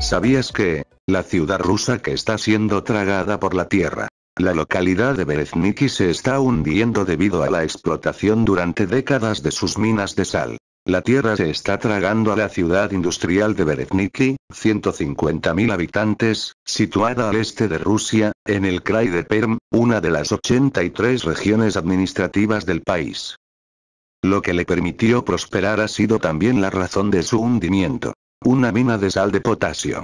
¿Sabías que? La ciudad rusa que está siendo tragada por la tierra. La localidad de Berezniki se está hundiendo debido a la explotación durante décadas de sus minas de sal. La tierra se está tragando a la ciudad industrial de Berezniki, 150.000 habitantes, situada al este de Rusia, en el Krai de Perm, una de las 83 regiones administrativas del país. Lo que le permitió prosperar ha sido también la razón de su hundimiento mina de sal de potasio.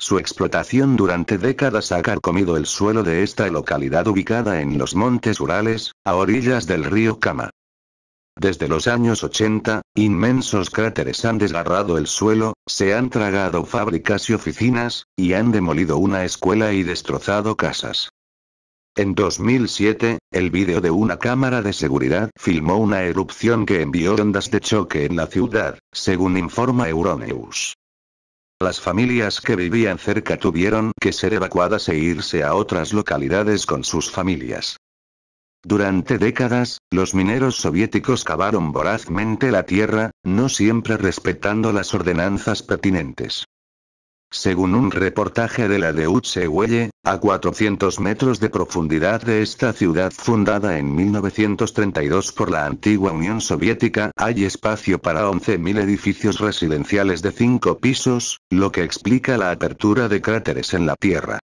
Su explotación durante décadas ha carcomido el suelo de esta localidad ubicada en los montes Urales, a orillas del río Kama. Desde los años 80, inmensos cráteres han desgarrado el suelo, se han tragado fábricas y oficinas, y han demolido una escuela y destrozado casas. En 2007, el vídeo de una cámara de seguridad filmó una erupción que envió ondas de choque en la ciudad, según informa Euronews. Las familias que vivían cerca tuvieron que ser evacuadas e irse a otras localidades con sus familias. Durante décadas, los mineros soviéticos cavaron vorazmente la tierra, no siempre respetando las ordenanzas pertinentes. Según un reportaje de la Deutsche Welle, a 400 metros de profundidad de esta ciudad fundada en 1932 por la antigua Unión Soviética, hay espacio para 11.000 edificios residenciales de cinco pisos, lo que explica la apertura de cráteres en la Tierra.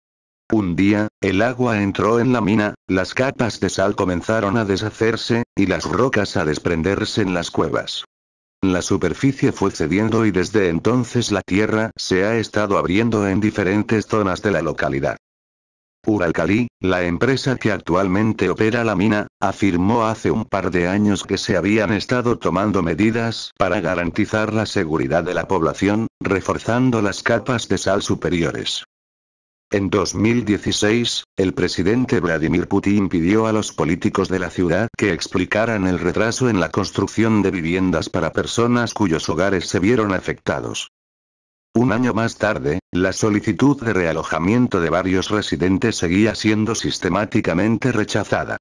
Un día, el agua entró en la mina, las capas de sal comenzaron a deshacerse, y las rocas a desprenderse en las cuevas. La superficie fue cediendo y desde entonces la tierra se ha estado abriendo en diferentes zonas de la localidad. Uralcali, la empresa que actualmente opera la mina, afirmó hace un par de años que se habían estado tomando medidas para garantizar la seguridad de la población, reforzando las capas de sal superiores. En 2016, el presidente Vladimir Putin pidió a los políticos de la ciudad que explicaran el retraso en la construcción de viviendas para personas cuyos hogares se vieron afectados. Un año más tarde, la solicitud de realojamiento de varios residentes seguía siendo sistemáticamente rechazada.